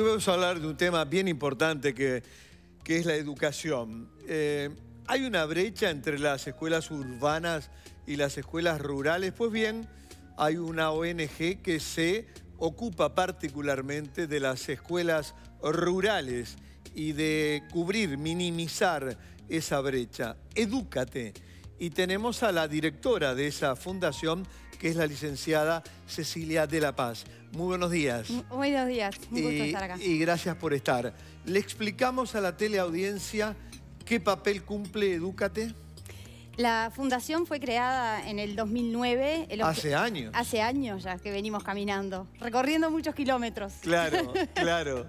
vamos a hablar de un tema bien importante que, que es la educación. Eh, hay una brecha entre las escuelas urbanas y las escuelas rurales. Pues bien, hay una ONG que se ocupa particularmente de las escuelas rurales y de cubrir, minimizar esa brecha. Edúcate. Y tenemos a la directora de esa fundación que es la licenciada Cecilia de la Paz. Muy buenos días. Muy buenos días, Muy gusto y, estar acá. Y gracias por estar. Le explicamos a la teleaudiencia qué papel cumple Educate. La fundación fue creada en el 2009. hace años. Hace años ya que venimos caminando, recorriendo muchos kilómetros. Claro, claro.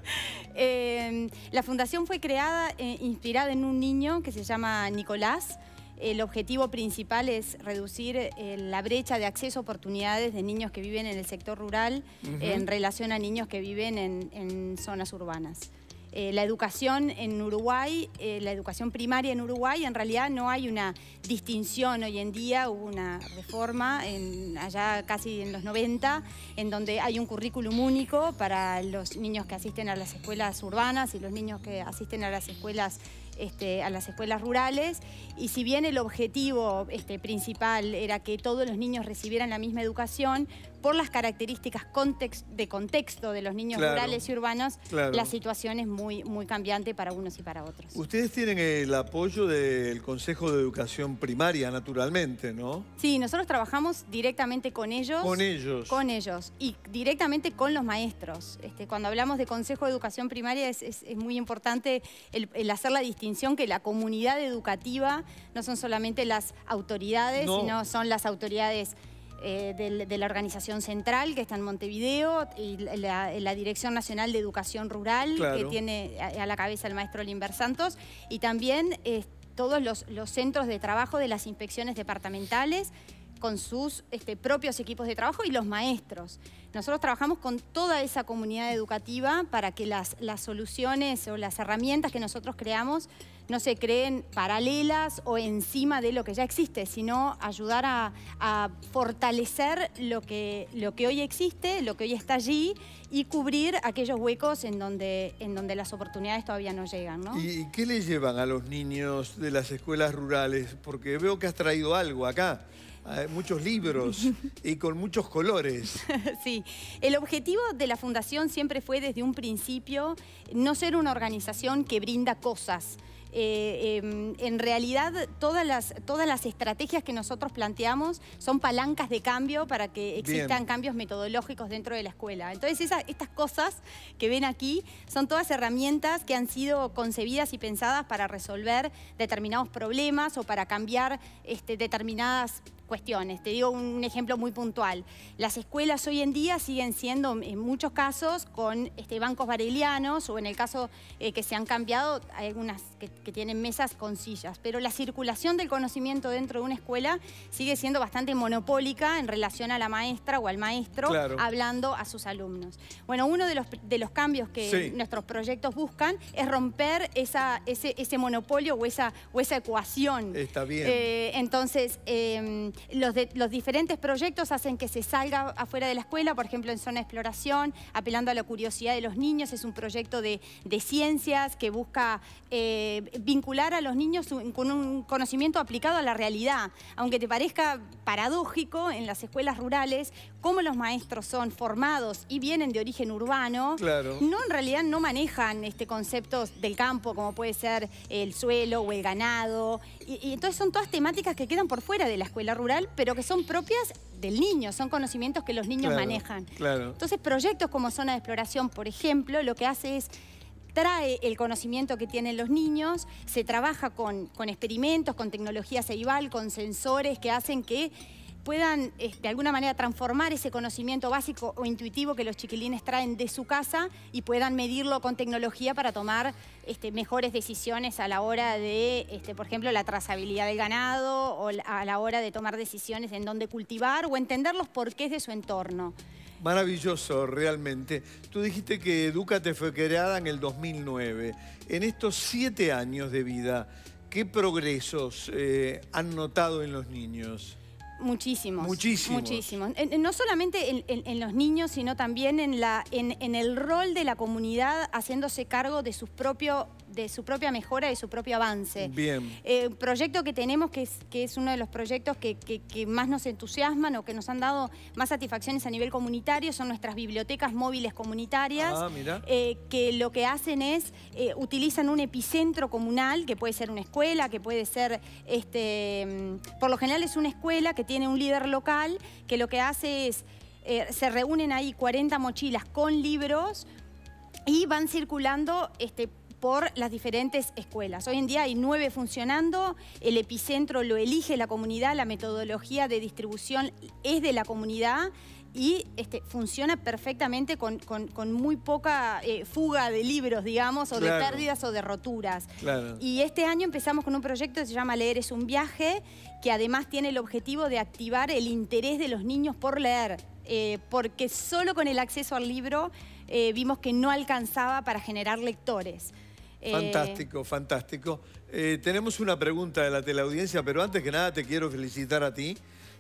Eh, la fundación fue creada eh, inspirada en un niño que se llama Nicolás, el objetivo principal es reducir eh, la brecha de acceso a oportunidades de niños que viven en el sector rural en relación a niños que viven en, zonas urbanas. Eh, la educación en Uruguay, eh, la educación primaria en Uruguay, en realidad no hay una distinción hoy en día, hubo una reforma allá casi en los 90, en donde hay un currículum único para los niños que asisten a las escuelas urbanas y los niños que asisten a las escuelas este, a las escuelas rurales y si bien el objetivo este, principal era que todos los niños recibieran la misma educación, por las características de contexto de los niños rurales y urbanos, la situación es muy, muy cambiante para unos y para otros. Ustedes tienen el apoyo del Consejo de Educación Primaria, naturalmente, ¿no? Sí, nosotros trabajamos directamente con ellos. Con ellos. Con ellos y directamente con los maestros. Este, cuando hablamos de Consejo de Educación Primaria es, muy importante el, hacer la distinción que la comunidad educativa no son solamente las autoridades, sino son las autoridades eh, de, la organización central que está en Montevideo y la, Dirección Nacional de Educación Rural que tiene a, la cabeza el maestro Limber Santos y también eh, todos los, centros de trabajo de las inspecciones departamentales con sus este, propios equipos de trabajo y los maestros. Nosotros trabajamos con toda esa comunidad educativa para que las soluciones o las herramientas que nosotros creamos no se creen paralelas o encima de lo que ya existe, sino ayudar a, fortalecer lo que, lo que hoy existe, lo que hoy está allí y cubrir aquellos huecos en donde, en donde las oportunidades todavía no llegan. ¿Y qué le llevan a los niños de las escuelas rurales? Porque veo que has traído algo acá. Eh, muchos libros y con muchos colores. sí, el objetivo de la Fundación siempre fue desde un principio no ser una organización que brinda cosas. Eh, em, en realidad todas las, todas las estrategias que nosotros planteamos son palancas de cambio para que existan cambios metodológicos dentro de la escuela. Entonces estas cosas que ven aquí son todas herramientas que han sido concebidas y pensadas para resolver determinados problemas o para cambiar este, determinadas te digo un ejemplo muy puntual. Las escuelas hoy en día siguen siendo, en muchos casos, con este, bancos barelianos o en el caso eh, que se han cambiado, hay algunas que, tienen mesas con sillas, pero la circulación del conocimiento dentro de una escuela sigue siendo bastante monopólica en relación a la maestra o al maestro hablando a sus alumnos. Bueno, uno de los, de los cambios que nuestros proyectos buscan es romper esa, ese, monopolio o esa, o esa ecuación. Está bien. Eh, entonces, em, los, diferentes proyectos hacen que se salga afuera de la escuela, por ejemplo en Zona de Exploración, apelando a la curiosidad de los niños, es un proyecto de, ciencias que busca eh, vincular a los niños con un conocimiento aplicado a la realidad. Aunque te parezca paradójico, en las escuelas rurales, como los maestros son formados y vienen de origen urbano, no en realidad no manejan este conceptos del campo, como puede ser el suelo o el ganado. y, entonces son todas temáticas que quedan por fuera de la escuela rural pero que son propias del niño, son conocimientos que los niños manejan. Entonces, proyectos como Zona de Exploración, por ejemplo, lo que hace es trae el conocimiento que tienen los niños, se trabaja con, con experimentos, con tecnología ceibal, con sensores que hacen que puedan este, de alguna manera transformar ese conocimiento básico o intuitivo que los chiquilines traen de su casa y puedan medirlo con tecnología para tomar este, mejores decisiones a la hora de, este, por ejemplo, la trazabilidad del ganado o a la hora de tomar decisiones en dónde cultivar o entender los porqués de su entorno. Maravilloso, realmente. Tú dijiste que Educate fue creada en el 2009. En estos siete años de vida, ¿qué progresos eh, han notado en los niños? Muchísimos. Muchísimos. no solamente en, en, los niños, sino también en, la, en, el rol de la comunidad haciéndose cargo de sus propios de su propia mejora, y su propio avance. Bien. Eh, proyecto que tenemos que es, que es uno de los proyectos que, más nos entusiasman o que nos han dado más satisfacciones a nivel comunitario son nuestras bibliotecas móviles comunitarias, ah, eh, que lo que hacen es, eh, utilizan un epicentro comunal, que puede ser una escuela, que puede ser, este, mm, por lo general es una escuela que tiene un líder local, que lo que hace es... se reúnen ahí 40 mochilas con libros y van circulando este, por las diferentes escuelas. Hoy en día hay nueve funcionando, el epicentro lo elige la comunidad, la metodología de distribución es de la comunidad y este, funciona perfectamente con, muy poca eh, fuga de libros, digamos, o de pérdidas o de roturas. Y este año empezamos con un proyecto que se llama Leer es un viaje, que además tiene el objetivo de activar el interés de los niños por leer, eh, porque solo con el acceso al libro eh, vimos que no alcanzaba para generar lectores. Fantástico, eh, fantástico. Eh, tenemos una pregunta de la teleaudiencia, pero antes que nada te quiero felicitar a ti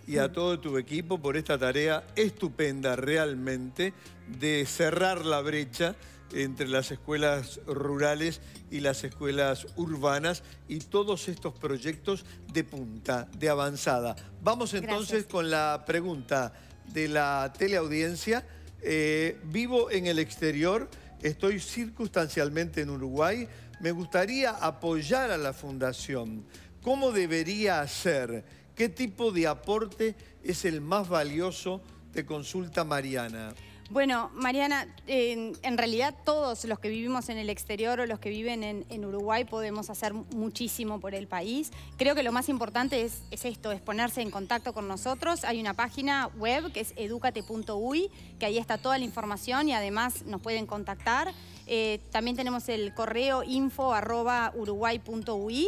y a mm. todo tu equipo por esta tarea estupenda realmente de cerrar la brecha entre las escuelas rurales y las escuelas urbanas y todos estos proyectos de punta, de avanzada. Vamos entonces con la pregunta de la teleaudiencia. Eh, vivo en el exterior estoy circunstancialmente en Uruguay, me gustaría apoyar a la fundación. ¿Cómo debería hacer? ¿Qué tipo de aporte es el más valioso? Te consulta Mariana. Bueno, Mariana, en, realidad todos los que vivimos en el exterior o los que viven en, Uruguay podemos hacer muchísimo por el país. Creo que lo más importante es, esto, es ponerse en contacto con nosotros. Hay una página web que es educate.uy, que ahí está toda la información y además nos pueden contactar. Eh, también tenemos el correo info arroba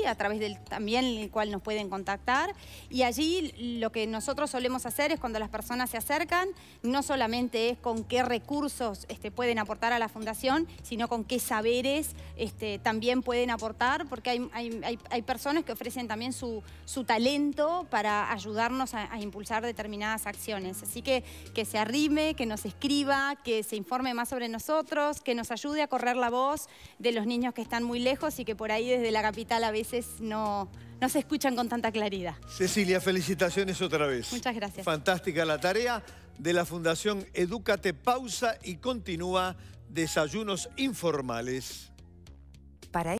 a través del también el cual nos pueden contactar. Y allí lo que nosotros solemos hacer es cuando las personas se acercan, no solamente es con qué recursos este, pueden aportar a la fundación, sino con qué saberes este, también pueden aportar, porque hay, personas que ofrecen también su, su talento para ayudarnos a, impulsar determinadas acciones. Así que que se arrime, que nos escriba, que se informe más sobre nosotros, que nos ayude correr la voz de los niños que están muy lejos y que por ahí desde la capital a veces no, no se escuchan con tanta claridad. Cecilia, felicitaciones otra vez. Muchas gracias. Fantástica la tarea de la Fundación Edúcate Pausa y Continúa Desayunos Informales.